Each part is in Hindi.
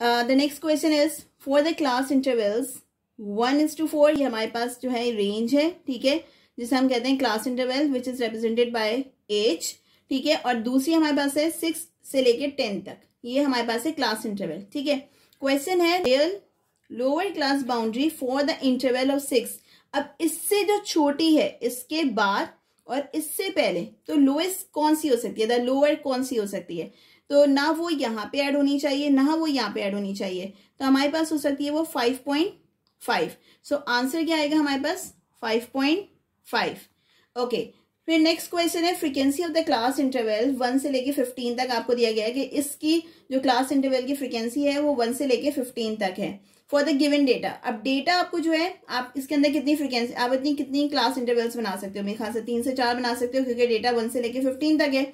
the next question is for the class intervals one is to four ये हमारे पास जो है रेंज है ठीक है जिसे हम कहते हैं class interval which is represented by H ठीक है और दूसरी हमारे पास है सिक्स से लेके टेन तक ये हमारे पास है क्लास इंटरवल ठीक है क्वेश्चन है real lower class boundary for the interval of six अब इससे जो छोटी है इसके बाद और इससे पहले तो लोएस्ट कौन सी हो सकती है द लोअर कौन सी हो सकती है तो ना वो यहाँ पे ऐड होनी चाहिए ना वो यहाँ पे ऐड होनी चाहिए तो हमारे पास हो सकती है वो five point five so answer क्या आएगा हमारे पास फाइव पॉइंट फाइव ओके फिर नेक्स्ट क्वेश्चन है frequency of the class interval one से लेके फिफ्टीन तक आपको दिया गया है कि इसकी जो क्लास इंटरवल की फ्रीक्वेंसी है वो वन से लेके फिफ्टीन तक है फॉर द गिवन डेटा अब डेटा आपको जो है आप इसके अंदर कितनी फ्रिक्वेंसी आप इतनी कितनी क्लास इंटरवल्स बना सकते हो मेरे खास से तीन से चार बना सकते हो क्योंकि डेटा वन से लेकर फिफ्टीन तक है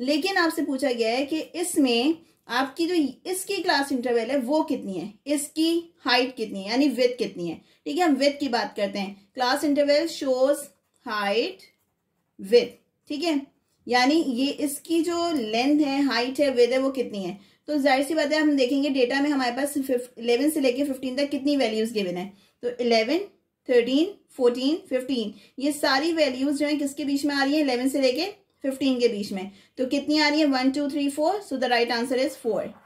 लेकिन आपसे पूछा गया है कि इसमें आपकी जो इसकी क्लास इंटरवल है वो कितनी है इसकी हाइट कितनी है यानी विथ कितनी है ठीक है हम विथ की बात करते हैं class interval shows height with ठीक है यानी ये इसकी जो लेंथ है हाइट है वेद है वो कितनी है तो जाहिर सी बात है हम देखेंगे डेटा में हमारे पास इलेवन से लेके फिफ्टीन तक कितनी वैल्यूज गिवन है तो इलेवन थर्टीन फोर्टीन फिफ्टीन ये सारी वैल्यूज जो है किसके बीच में आ रही है इलेवन से लेके फिफ्टीन के बीच में तो कितनी आ रही है one two three four so the right answer is four